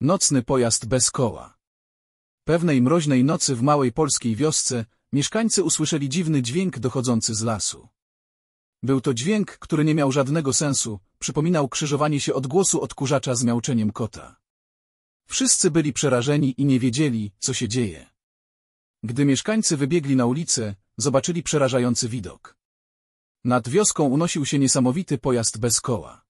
Nocny pojazd bez koła. Pewnej mroźnej nocy w małej polskiej wiosce mieszkańcy usłyszeli dziwny dźwięk dochodzący z lasu. Był to dźwięk, który nie miał żadnego sensu, przypominał krzyżowanie się odgłosu odkurzacza z miauczeniem kota. Wszyscy byli przerażeni i nie wiedzieli, co się dzieje. Gdy mieszkańcy wybiegli na ulicę, zobaczyli przerażający widok. Nad wioską unosił się niesamowity pojazd bez koła.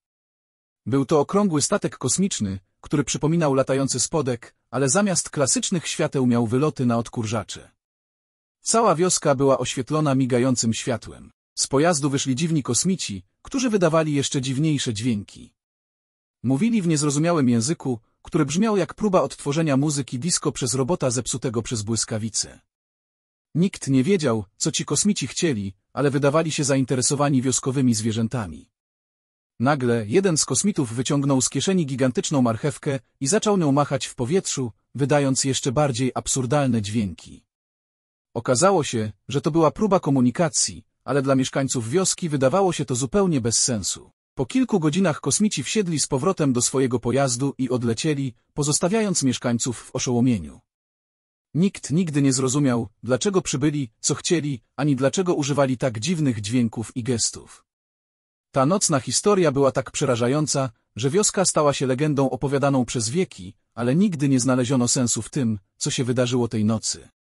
Był to okrągły statek kosmiczny, który przypominał latający spodek, ale zamiast klasycznych świateł miał wyloty na odkurzacze. Cała wioska była oświetlona migającym światłem. Z pojazdu wyszli dziwni kosmici, którzy wydawali jeszcze dziwniejsze dźwięki. Mówili w niezrozumiałym języku, który brzmiał jak próba odtworzenia muzyki disco przez robota zepsutego przez błyskawice. Nikt nie wiedział, co ci kosmici chcieli, ale wydawali się zainteresowani wioskowymi zwierzętami. Nagle jeden z kosmitów wyciągnął z kieszeni gigantyczną marchewkę i zaczął nią machać w powietrzu, wydając jeszcze bardziej absurdalne dźwięki. Okazało się, że to była próba komunikacji, ale dla mieszkańców wioski wydawało się to zupełnie bez sensu. Po kilku godzinach kosmici wsiedli z powrotem do swojego pojazdu i odlecieli, pozostawiając mieszkańców w oszołomieniu. Nikt nigdy nie zrozumiał, dlaczego przybyli, co chcieli, ani dlaczego używali tak dziwnych dźwięków i gestów. Ta nocna historia była tak przerażająca, że wioska stała się legendą opowiadaną przez wieki, ale nigdy nie znaleziono sensu w tym, co się wydarzyło tej nocy.